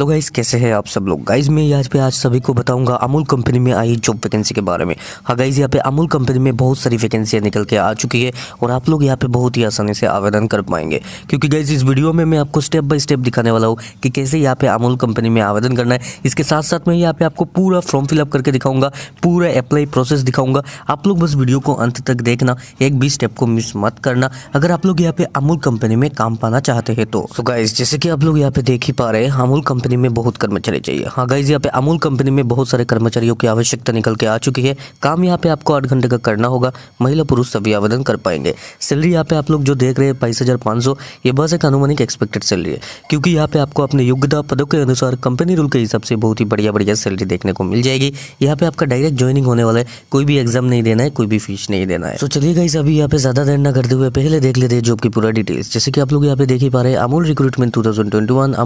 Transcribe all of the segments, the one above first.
तो गाइज़ कैसे हैं आप सब लोग गाइज़ मैं आज पे आज सभी को बताऊंगा अमूल कंपनी में आई जॉब वैकेंसी के बारे में हाँ गाइज़ यहाँ पे अमूल कंपनी में बहुत सारी वैकेंसियाँ निकल के आ चुकी है और आप लोग यहाँ पे बहुत ही आसानी से आवेदन कर पाएंगे क्योंकि गाइज़ इस वीडियो में मैं आपको स्टेप बाय स्टेप दिखाने वाला हूँ कि कैसे यहाँ पे अमूल कंपनी में आवेदन करना है इसके साथ साथ मैं यहाँ पे आपको पूरा फॉर्म फिलअप करके दिखाऊंगा पूरा अप्लाई प्रोसेस दिखाऊंगा आप लोग बस वीडियो को अंत तक देखना एक भी स्टेप को मिस मत करना अगर आप लोग यहाँ पे अमूल कंपनी में काम पाना चाहते हैं तो गाइज जैसे कि आप लोग यहाँ पे देख ही पा रहे हैं अमूल कंपनी कंपनी में बहुत कर्मचारी चाहिए हाँ गाइज यहाँ पे अमूल कंपनी में बहुत सारे कर्मचारियों की आवश्यकता निकल के आ चुकी है काम यहाँ पे आपको आठ घंटे का करना होगा महिला पुरुष सभी आवेदन कर पाएंगे सैलरी यहाँ पे आप लोग जो देख रहे हैं बाईस हज़ार पाँच सौ ये बस एक अनुमानिक एक्सपेक्टेड सैलरी है क्योंकि यहाँ पे आपको अपने योग्यता पदों के अनुसार कंपनी रूल के हिसाब से बहुत ही बढ़िया बढ़िया सैलरी देखने को मिल जाएगी यहाँ पे आपका डायरेक्ट ज्वाइनिंग होने वाला है कोई भी एग्जाम नहीं देना है कोई भी फीस नहीं देना है तो चलिए गाइज अभी यहाँ पे ज़्यादा देर न करते हुए पहले देख लेते हैं जॉब की पूरा डिटेल्स जैसे कि आप लोग यहाँ पे देख ही पा रहे हैं Amul recruitment two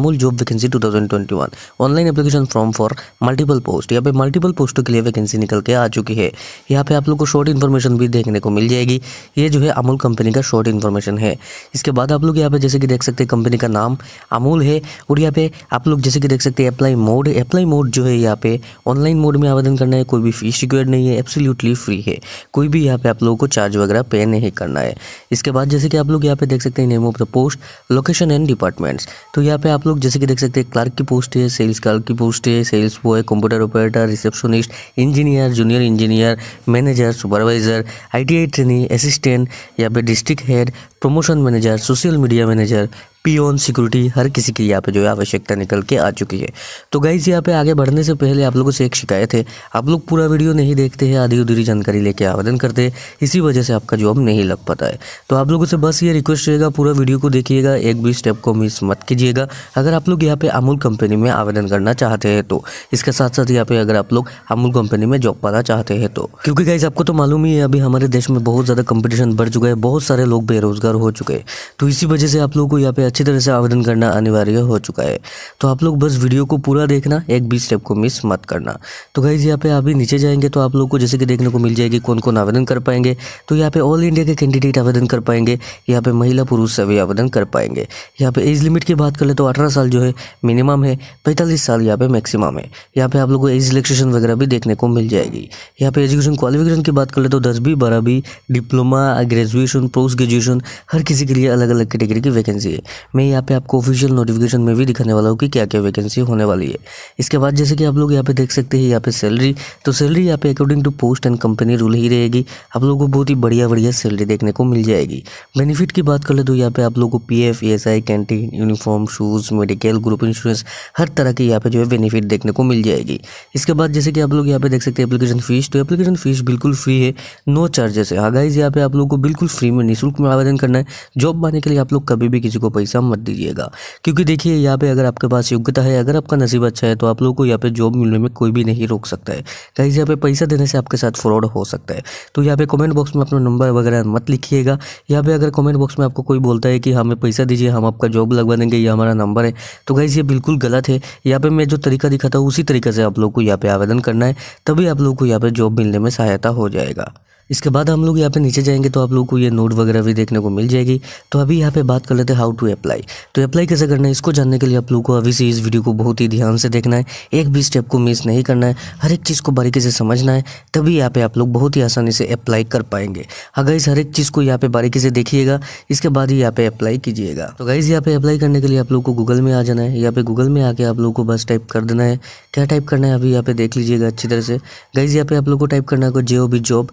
Amul job vacancy two 2021 online application form for multiple post यहाँ पे मल्टीपल पोस्टों के लिए वैकेंसी निकल के आ चुकी है यहाँ पे आप लोग को शॉर्ट इन्फॉर्मेशन भी देखने को मिल जाएगी ये जो है अमूल कंपनी का शॉर्ट इन्फॉर्मेशन है इसके बाद आप लोग यहाँ पे जैसे कि देख सकते हैं कंपनी का नाम अमूल है और यहाँ पे आप लोग जैसे कि देख सकते हैं अप्लाई मोड अप्लाई मोड जो है यहाँ पे ऑनलाइन मोड में आवेदन करना है कोई भी फीस रिक्वेड नहीं है एब्सोल्यूटली फ्री है कोई भी यहाँ पे आप लोगों को चार्ज वगैरह पे नहीं करना है इसके बाद जैसे कि आप लोग यहाँ पे देख सकते हैं name of the post location and departments तो यहाँ पे आप लोग जैसे कि देख सकते हैं क्लार्क की पोस्ट है सेल्स गर्ल की पोस्ट है sales boy computer operator receptionist engineer junior engineer manager supervisor I T trainee assistant यहाँ पे district head promotion manager social media manager peon security हर किसी की यहाँ पे जो है आवश्यकता निकल के आ चुकी है तो गाइज यहाँ पे आगे बढ़ने से पहले आप लोगों से एक शिकायत है आप लोग पूरा वीडियो नहीं देखते हैं आधी अधूरी जानकारी लेके आवेदन करते हैं इसी वजह से आपका जॉब नहीं लग पाता है तो आप लोगों से बस ये रिक्वेस्ट रहेगा पूरा वीडियो को देखिएगा एक भी स्टेप को मिस मत कीजिएगा अगर आप लोग यहाँ पे अमूल कंपनी में आवेदन करना चाहते हैं तो इसके साथ साथ यहाँ पे अगर आप लोग अमूल कंपनी में जॉब पाना चाहते हैं तो क्योंकि गाइज आपको तो मालूम ही है अभी हमारे देश में बहुत ज़्यादा कंपटीशन बढ़ चुका है बहुत सारे लोग बेरोजगार हो चुके हैं तो इसी वजह से आप लोगों को यहाँ पे अच्छी तरह से आवेदन करना अनिवार्य हो चुका है तो आप लोग बस वीडियो को पूरा देखना एक भी स्टेप को मिस मत करना तो गाइज़ यहाँ पे आप भी नीचे जाएंगे तो आप लोग को जैसे कि देखने को मिल जाएगी कौन कौन आवेदन कर पाएंगे तो यहाँ पे ऑल इंडिया के कैंडिडेट आवेदन कर पाएंगे यहाँ पे महिला पुरुष सभी आवेदन कर पाएंगे यहाँ पे एज लिमिट की बात कर ले तो अठारह साल जो है मिनिमम है पैंतालीस साल यहाँ पे मैक्सिमम है यहाँ पे आप लोग को एज रिलेक्सेशन वगैरह भी देखने को मिल जाएगी यहाँ पे एजुकेशन क्वालिफिकेशन की बात कर ले तो दस बारह बी डिप्लोमा ग्रेजुएशन पोस्ट ग्रेजुएशन हर किसी के लिए अलग अलग कैटेगरी की वैकेंसी है मैं यहाँ पे आपको ऑफिशियल नोटिफिकेशन में भी दिखाने वाला हूँ कि क्या क्या वैकेंसी होने वाली है इसके बाद जैसे कि आप लोग यहाँ पे देख सकते हैं यहाँ पे सैलरी तो सैलरी यहाँ पे according to post and company rule ही रहेगी आप लोगों को बहुत ही बढ़िया बढ़िया सैलरी देखने को मिल जाएगी बेनिफिट की बात कर ले तो यहाँ पे आप लोगों को P F canteen uniform shoes medical group insurance हर तरह की यहाँ पे जो है बेनिफिट देखने को मिल जाएगी इसके बाद जैसे कि आप लोग यहाँ पे देख सकते हैं एप्लीकेशन फीस तो एप्लीकेशन फीस बिल्कुल फ्री है नो चार्जेस है आगाइज हाँ, यहाँ पे आप लोगों को बिल्कुल फ्री में निःशुल्क में आवेदन करना है जॉब पाने के लिए आप लोग कभी भी किसी को पैसा एग्ज़ाम मत दीजिएगा क्योंकि देखिए यहाँ पे अगर आपके पास योग्यता है अगर आपका नसीब अच्छा है तो आप लोग को यहाँ पे जॉब मिलने में कोई भी नहीं रोक सकता है कहीं यहाँ पे पैसा देने से आपके साथ फ्रॉड हो सकता है तो यहाँ पे कमेंट बॉक्स में अपना नंबर वगैरह मत लिखिएगा यहाँ पे अगर कमेंट बॉक्स में आपको कोई बोलता है कि हमें पैसा दीजिए हम आपका जॉब लगवा देंगे ये हमारा नंबर है तो कहीं ये बिल्कुल गलत है यहाँ पे मैं जो तरीका दिखाता हूँ उसी तरीके से आप लोग को यहाँ पे आवेदन करना है तभी आप लोग को यहाँ पे जॉब मिलने में सहायता हो जाएगा इसके बाद हम लोग यहाँ पे नीचे जाएंगे तो आप लोग को ये नोट वगैरह भी देखने को मिल जाएगी तो अभी यहाँ पे बात कर लेते हैं हाउ टू अप्लाई तो अप्लाई कैसे करना है इसको जानने के लिए आप लोग को अभी से इस वीडियो को बहुत ही ध्यान से देखना है एक भी स्टेप को मिस नहीं करना है हर एक चीज़ को बारीकी से समझना है तभी यहाँ पे आप लोग बहुत ही आसानी से अप्लाई कर पाएंगे हाँ गाइज हर एक चीज़ को यहाँ पे बारीकी से देखिएगा इसके बाद ही यहाँ पे अप्लाई कीजिएगा तो गाइज यहाँ पे अप्लाई करने के लिए आप लोग को गूगल में आ जाना है यहाँ पे गूगल में आके आप लोग को बस टाइप कर देना है क्या टाइप करना है अभी यहाँ पे देख लीजिएगा अच्छी तरह से गाइज यहाँ पे आप लोग को टाइप करना है J O B job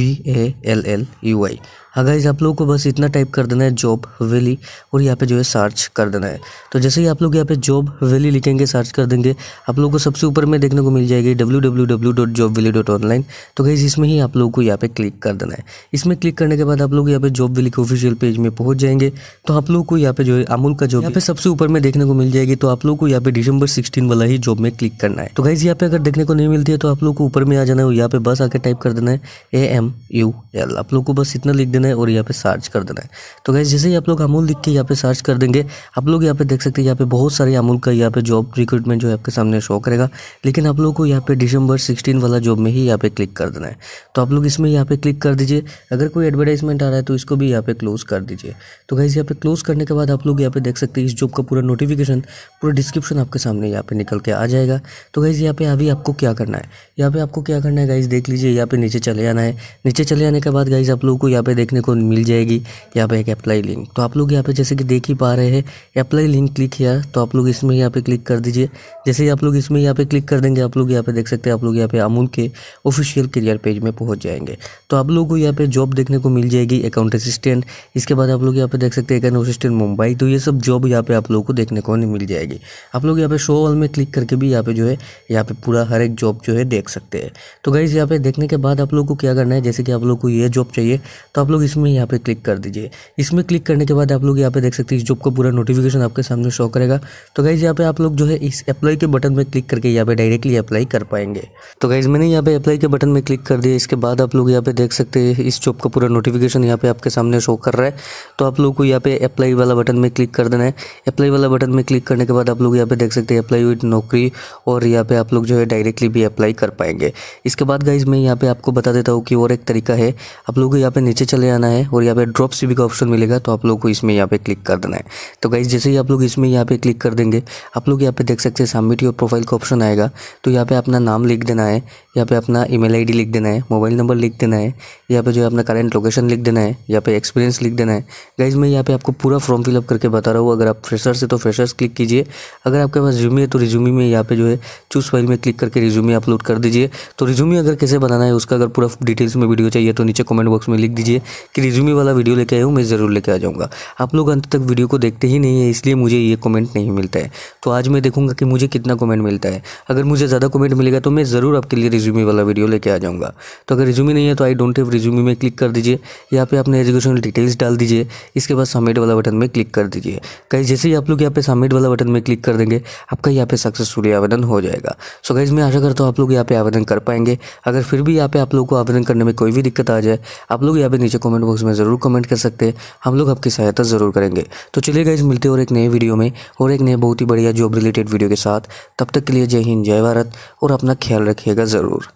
V A L L U I हाँ आप लोगों को बस इतना टाइप कर देना है जॉब वेली और यहाँ पे जो है सर्च कर देना है तो जैसे ही आप लोग यहाँ पे जॉब वेली लिखेंगे सर्च कर देंगे आप लोगों को सबसे ऊपर में देखने को मिल जाएगी W W W dot job valley dot online तो गई इसमें ही आप लोगों को यहाँ पे क्लिक कर देना है इसमें क्लिक करने के बाद आप लोग यहाँ पे जॉब वेली के ऑफिशियल पेज में पहुँच जाएंगे तो आप लोग को यहाँ पे जो है अमूल का जॉब यहाँ पे सबसे ऊपर में देखने को मिल जाएगी तो आप लोग को यहाँ पे डिसंबर सिक्सटीन वाला ही जॉब में क्लिक करना है तो गाइज यहाँ पे अगर देखने को नहीं मिलती है तो आप लोग को ऊपर में आ जाना है यहाँ पे बस आकर टाइप कर देना है ए एम यू एल आप लोग को बस इतना लिख देना है और यहाँ पे सर्च कर देना है तो गैस जैसे ही आप लोग अमूल लिख के यहाँ पे सर्च कर देंगे आप लोग यहाँ पे देख सकते हैं यहाँ पे बहुत सारे अमूल का यहाँ पे जॉब रिक्रूटमेंट जो है आपके सामने शो करेगा लेकिन आप लोग को यहाँ पे डिसंबर सिक्सटीन वाला जॉब में ही यहाँ पे क्लिक कर देना है तो आप लोग इसमें यहाँ पे क्लिक कर दीजिए अगर कोई एडवर्टाइजमेंट आ रहा है तो इसको भी यहाँ पे क्लोज कर दीजिए तो गैस यहाँ पे क्लोज करने के बाद आप लोग यहाँ पे देख सकते हैं इस जॉब का पूरा नोटिफिकेशन पूरा डिस्क्रिप्शन आपके सामने यहाँ पे निकल के आ जाएगा तो गैस यहाँ पे अभी आपको क्या करना है यहाँ पे आपको क्या करना है गाइज देख लीजिए यहाँ पे नीचे चले जाना है नीचे चले जाने के बाद गाइज आप लोगों को यहाँ पे देखने को मिल जाएगी यहाँ पे एक अप्लाई लिंक तो आप लोग यहाँ पे जैसे कि देख ही पा रहे हैं अप्लाई लिंक क्लिक किया तो आप लोग इसमें यहाँ पे क्लिक कर दीजिए जैसे ही आप लोग इसमें यहाँ पे क्लिक कर देंगे आप लोग यहाँ पे देख सकते हैं आप लोग यहाँ पे अमूल के ऑफिशियल करियर पेज में पहुँच जाएंगे तो आप लोग को यहाँ पे जॉब देखने को मिल जाएगी अकाउंट असिस्टेंट इसके बाद आप लोग यहाँ पे देख सकते हैं अकाउंट असिस्टेंट मुंबई तो ये सब जॉब यहाँ पे आप लोग को देखने को मिल जाएगी आप लोग यहाँ पे शो ऑल में क्लिक करके भी यहाँ पे जो है यहाँ पे पूरा हर एक जॉब जो है देख सकते हैं तो गाइज यहाँ पे देखने के बाद आप लोग को क्या करना है है जैसे कि आप लोग को ये जॉब चाहिए तो आप लोग इसमें यहाँ पे क्लिक कर दीजिए इसमें क्लिक करने के बाद आप लोग यहाँ पे देख सकते हैं इस जॉब का पूरा नोटिफिकेशन आपके सामने शो करेगा तो गाइज़ यहाँ पे आप लोग जो है इस अप्लाई के बटन में क्लिक करके यहाँ पे डायरेक्टली अप्लाई कर पाएंगे तो गाइज़ मैंने यहाँ पे अप्लाई के बटन में क्लिक कर दिया इसके बाद आप लोग यहाँ पे देख सकते हैं इस जॉब का पूरा नोटिफिकेशन यहाँ पे आपके सामने शो कर रहा है तो आप लोग को यहाँ पे अप्लाई वाला बटन में क्लिक कर देना है अप्लाई वाला बटन में क्लिक करने के बाद आप लोग यहाँ पे देख सकते हैं अप्लाई विथ नौकरी और यहाँ पे आप लोग जो है डायरेक्टली भी अप्लाई कर पाएंगे इसके बाद गाइज मैं यहाँ पे आपको बता देता हूँ कि और और एक तरीका है आप लोगों को यहाँ पे नीचे चले आना है और यहाँ पे ड्रॉप सीबी का ऑप्शन मिलेगा तो आप लोग को इसमें यहाँ पे क्लिक कर देना है तो गाइज जैसे ही आप लोग इसमें यहाँ पे क्लिक कर देंगे आप लोग यहाँ पे देख सकते हैं सबमिट योर प्रोफाइल का ऑप्शन आएगा तो यहाँ पे अपना नाम लिख देना है यहाँ पे अपना ई मेल लिख देना है मोबाइल नंबर लिख देना है यहाँ पे जो है अपना करेंट लोकेशन लिख देना है यहाँ पे एक्सपीरियंस लिख देना है गाइज मैं यहाँ पे आपको पूरा फॉर्म फिलअप करके बता रहा हूँ अगर आप फ्रेशर से तो फ्रेशर्स क्लिक कीजिए अगर आपके पास रिज्यूमी है तो रिज्यूमी में यहाँ पे जो है चूज फाइल में क्लिक करके रिज्यूमी अपलोड कर दीजिए तो रिज्यूमी अगर कैसे बनाना है उसका अगर पूरा डिटेल्स में वीडियो चाहिए तो नीचे कमेंट बॉक्स में लिख दीजिए कि रिज्यूमे वाला वीडियो लेके आया हूँ मैं ज़रूर लेके आ जाऊँगा आप लोग अंत तक वीडियो को देखते ही नहीं है इसलिए मुझे ये कमेंट नहीं मिलता है तो आज मैं देखूँगा कि मुझे कितना कमेंट मिलता है अगर मुझे ज़्यादा कमेंट मिलेगा तो मैं ज़रूर आपके लिए रिज्यूमे वाला वीडियो लेके आ जाऊँगा तो अगर रिज्यूमे नहीं है तो आई डोंट हैव रिज्यूमे में क्लिक कर दीजिए यहाँ पे अपने एजुकेशनल डिटेल्स डाल दीजिए इसके बाद सबमिट वाला बटन में क्लिक कर दीजिए कहीं जैसे ही आप लोग यहाँ पे सबमिट वाला बटन में क्लिक कर देंगे आपका यहाँ पे सक्सेसफुली आवेदन हो जाएगा सो गाइज मैं आशा करता हूँ आप लोग यहाँ पे आवेदन कर पाएंगे अगर फिर भी यहाँ पे आप लोग को आवेदन करने में में कोई भी दिक्कत आ जाए आप लोग यहाँ पे नीचे कमेंट बॉक्स में ज़रूर कमेंट कर सकते हैं हम लोग आपकी सहायता ज़रूर करेंगे तो चलिए गाइज मिलते हैं और एक नए वीडियो में और एक नए बहुत ही बढ़िया जॉब रिलेटेड वीडियो के साथ तब तक के लिए जय हिंद जय भारत और अपना ख्याल रखिएगा ज़रूर